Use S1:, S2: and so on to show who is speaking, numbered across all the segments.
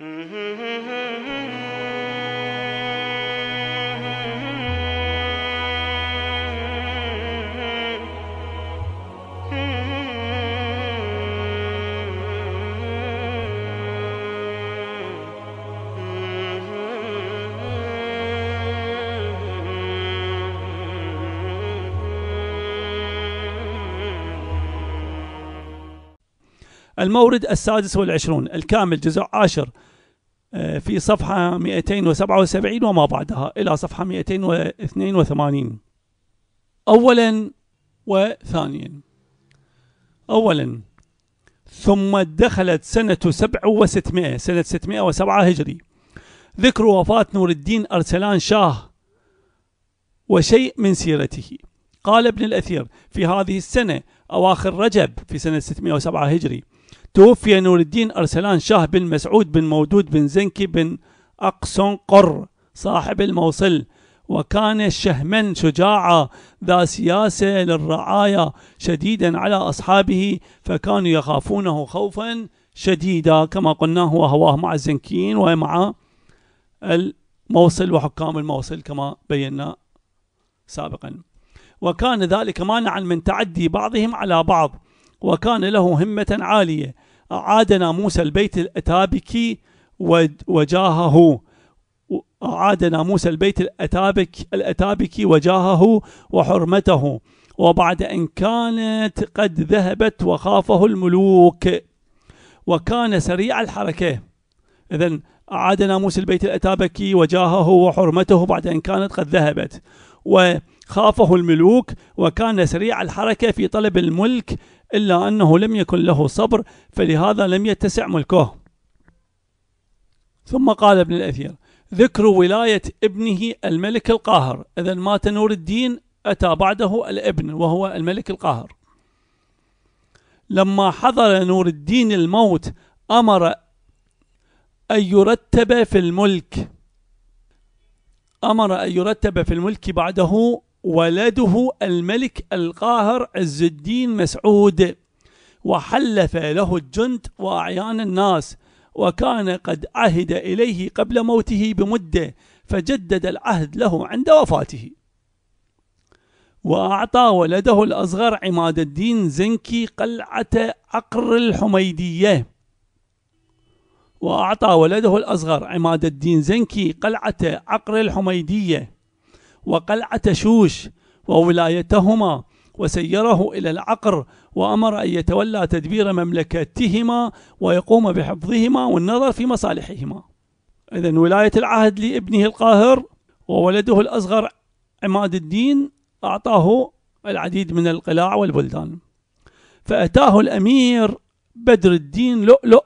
S1: المورد السادس والعشرون الكامل جزء عاشر آه، في صفحة 277 وما بعدها إلى صفحة 282 أولا وثانيا أولا ثم دخلت سنة سبع وستمائة سنة ستمائة وسبعة هجري ذكر وفاة نور الدين أرسلان شاه وشيء من سيرته قال ابن الأثير في هذه السنة أواخر رجب في سنة 607 هجري توفي نور الدين أرسلان شاه بن مسعود بن مودود بن زنكي بن أقسن قر صاحب الموصل وكان شهما شجاعا ذا سياسة للرعاية شديدا على أصحابه فكانوا يخافونه خوفا شديدا كما قلنا هو هواه مع الزنكيين ومع الموصل وحكام الموصل كما بينا سابقا وكان ذلك مانعا من تعدي بعضهم على بعض وكان له همة عالية أعاد ناموس البيت الأتابكي وجاهه أعاد ناموس البيت الأتابك الأتابكي وجاهه وحرمته وبعد أن كانت قد ذهبت وخافه الملوك وكان سريع الحركة إذا أعاد ناموس البيت الأتابكي وجاهه وحرمته بعد أن كانت قد ذهبت وخافه الملوك وكان سريع الحركة في طلب الملك إلا أنه لم يكن له صبر فلهذا لم يتسع ملكه ثم قال ابن الأثير ذكر ولاية ابنه الملك القاهر إذا مات نور الدين أتى بعده الابن وهو الملك القاهر لما حضر نور الدين الموت أمر أن يرتب في الملك أمر أن يرتب في الملك بعده ولده الملك القاهر عز الدين مسعود وحلف له الجند وأعيان الناس وكان قد عهد إليه قبل موته بمدة فجدد العهد له عند وفاته وأعطى ولده الأصغر عماد الدين زنكي قلعة عقر الحميدية وأعطى ولده الأصغر عماد الدين زنكي قلعة عقر الحميدية وقلعة شوش وولايتهما وسيره إلى العقر وأمر أن يتولى تدبير مملكتهما ويقوم بحفظهما والنظر في مصالحهما إذا ولاية العهد لابنه القاهر وولده الأصغر عماد الدين أعطاه العديد من القلاع والبلدان فأتاه الأمير بدر الدين لؤلؤ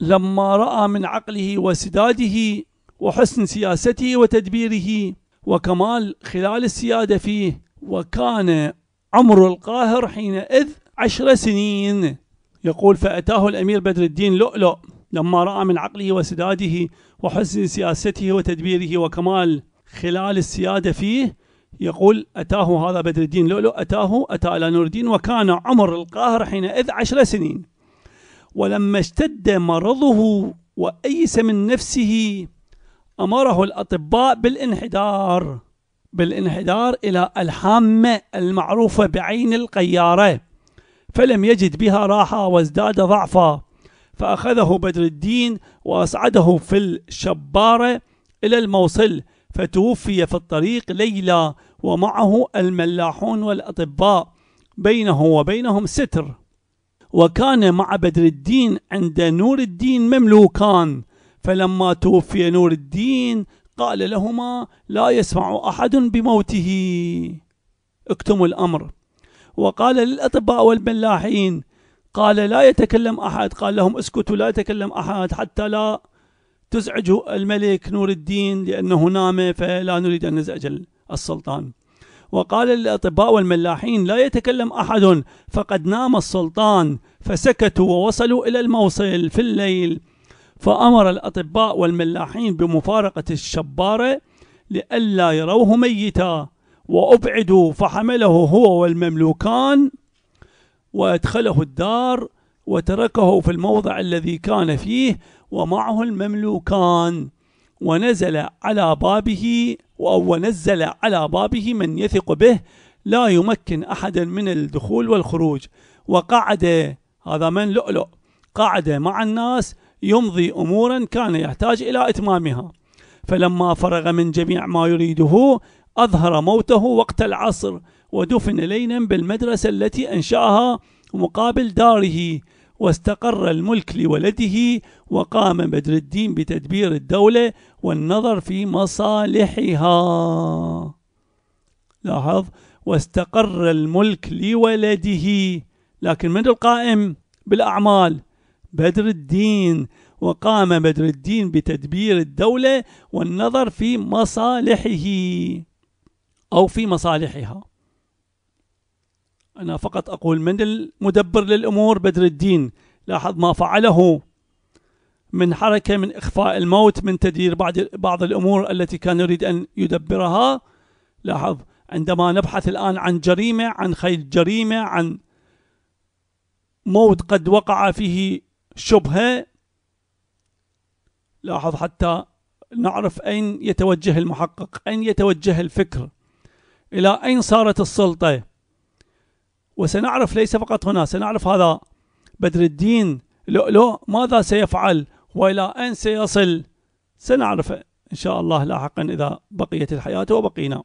S1: لما رأى من عقله وسداده وحسن سياسته وتدبيره وكمال خلال السيادة فيه وكان عمر القاهر حينئذ عشر سنين يقول فأتاه الأمير بدر الدين لؤلؤ لما رأى من عقله وسداده وحسن سياسته وتدبيره وكمال خلال السيادة فيه يقول أتاه هذا بدر الدين لؤلؤ أتاه أتى إلى نور الدين وكان عمر القاهر حينئذ عشر سنين ولما اشتد مرضه وأيس من نفسه أمره الأطباء بالانحدار بالانحدار إلى الحامة المعروفة بعين القيارة فلم يجد بها راحة وازداد ضعفا فأخذه بدر الدين وأصعده في الشبارة إلى الموصل فتوفي في الطريق ليلى ومعه الملاحون والأطباء بينه وبينهم ستر وكان مع بدر الدين عند نور الدين مملوكان فلما توفي نور الدين قال لهما لا يسمع أحد بموته اكتموا الأمر وقال للأطباء والملاحين قال لا يتكلم أحد قال لهم اسكتوا لا يتكلم أحد حتى لا تزعجوا الملك نور الدين لأنه نام فلا نريد أن نزعج السلطان وقال للأطباء والملاحين لا يتكلم أحد فقد نام السلطان فسكتوا ووصلوا إلى الموصل في الليل فأمر الأطباء والملاحين بمفارقة الشبارة لئلا يروه ميتا وأبعدوا فحمله هو والمملوكان وأدخله الدار وتركه في الموضع الذي كان فيه ومعه المملوكان ونزل على بابه أو نزل على بابه من يثق به لا يمكن أحدا من الدخول والخروج وقعد هذا من لؤلؤ قعد مع الناس يمضي امورا كان يحتاج الى اتمامها فلما فرغ من جميع ما يريده اظهر موته وقت العصر ودفن لينا بالمدرسه التي انشاها مقابل داره واستقر الملك لولده وقام بدر الدين بتدبير الدولة والنظر في مصالحها لاحظ واستقر الملك لولده لكن من القائم بالأعمال بدر الدين وقام بدر الدين بتدبير الدولة والنظر في مصالحه أو في مصالحها أنا فقط أقول من المدبر للأمور بدر الدين لاحظ ما فعله من حركة من إخفاء الموت من تدبير بعض, بعض الأمور التي كان يريد أن يدبرها لاحظ عندما نبحث الآن عن جريمة عن خيل جريمة عن موت قد وقع فيه شبهة لاحظ حتى نعرف أين يتوجه المحقق أين يتوجه الفكر إلى أين صارت السلطة وسنعرف ليس فقط هنا سنعرف هذا بدر الدين لؤلؤ ماذا سيفعل وإلى أين سيصل سنعرف إن شاء الله لاحقا إذا بقيت الحياة وبقينا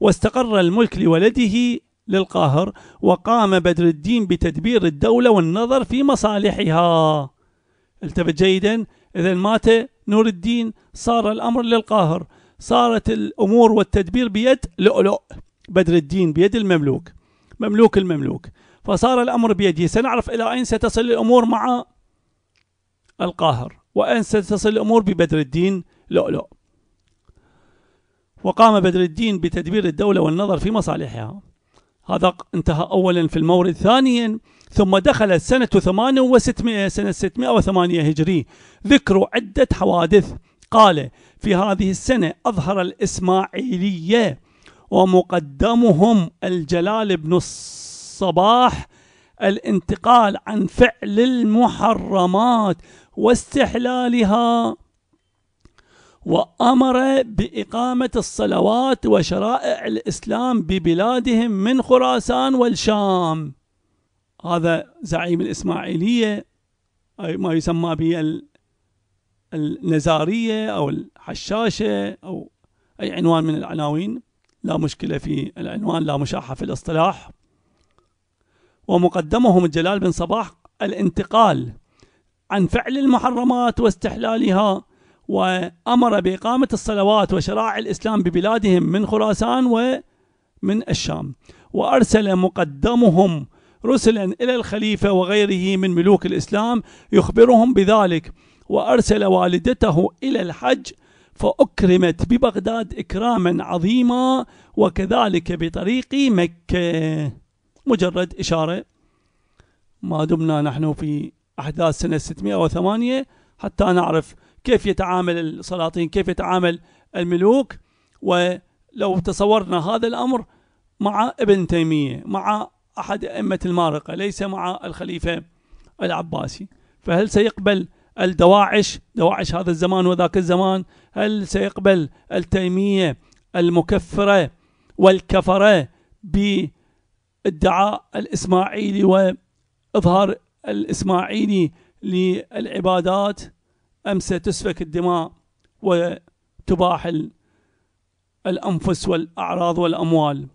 S1: واستقر الملك لولده للقاهر وقام بدر الدين بتدبير الدولة والنظر في مصالحها التفت جيدا إذا مات نور الدين صار الأمر للقاهر صارت الأمور والتدبير بيد لؤلؤ بدر الدين بيد المملوك مملوك المملوك فصار الأمر بيده سنعرف إلى أين ستصل الأمور مع القاهر وأين ستصل الأمور ببدر الدين لؤلؤ وقام بدر الدين بتدبير الدولة والنظر في مصالحها هذا انتهى أولا في المورد ثانيا ثم دخل سنة 68 سنة 608 هجري ذكر عدة حوادث قال في هذه السنة أظهر الإسماعيلية ومقدمهم الجلال بن الصباح الانتقال عن فعل المحرمات واستحلالها وأمر بإقامة الصلوات وشرائع الإسلام ببلادهم من خراسان والشام هذا زعيم الإسماعيلية أي ما يسمى به النزارية أو الحشاشة أو أي عنوان من العناوين لا مشكلة في العنوان لا مشاحة في الاصطلاح ومقدمهم الجلال بن صباح الانتقال عن فعل المحرمات واستحلالها وأمر بإقامة الصلوات وشرائع الإسلام ببلادهم من خراسان ومن الشام وأرسل مقدمهم رسلا إلى الخليفة وغيره من ملوك الإسلام يخبرهم بذلك وأرسل والدته إلى الحج فأكرمت ببغداد إكراما عظيما وكذلك بطريق مكة مجرد إشارة ما دمنا نحن في أحداث سنة 608 حتى نعرف كيف يتعامل السلاطين كيف يتعامل الملوك ولو تصورنا هذا الأمر مع ابن تيمية مع أحد أئمة المارقة ليس مع الخليفة العباسي فهل سيقبل الدواعش دواعش هذا الزمان وذاك الزمان هل سيقبل التيمية المكفرة والكفرة بادعاء الإسماعيلي وإظهار الإسماعيلي للعبادات أم تسفك الدماء وتباح الأنفس والأعراض والأموال